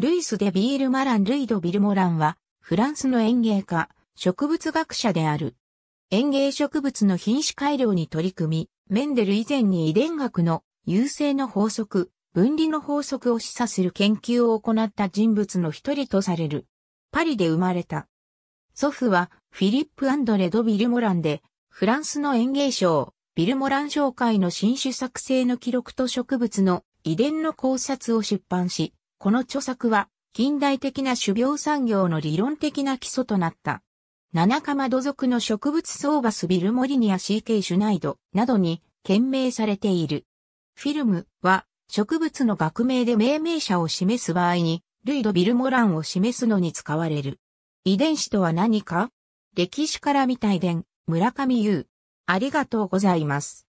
ルイス・デ・ビール・マラン・ルイド・ビルモランは、フランスの園芸家、植物学者である。園芸植物の品種改良に取り組み、メンデル以前に遺伝学の優勢の法則、分離の法則を示唆する研究を行った人物の一人とされる。パリで生まれた。祖父はフィリップ・アンドレ・ド・ビルモランで、フランスの園芸賞、ビルモラン紹会の新種作成の記録と植物の遺伝の考察を出版し、この著作は近代的な種苗産業の理論的な基礎となった。七かまど属の植物ソーバスビルモリニア CK シュナイドなどに懸命されている。フィルムは植物の学名で命名者を示す場合に、ルイド・ビルモランを示すのに使われる。遺伝子とは何か歴史から見た遺伝、村上優。ありがとうございます。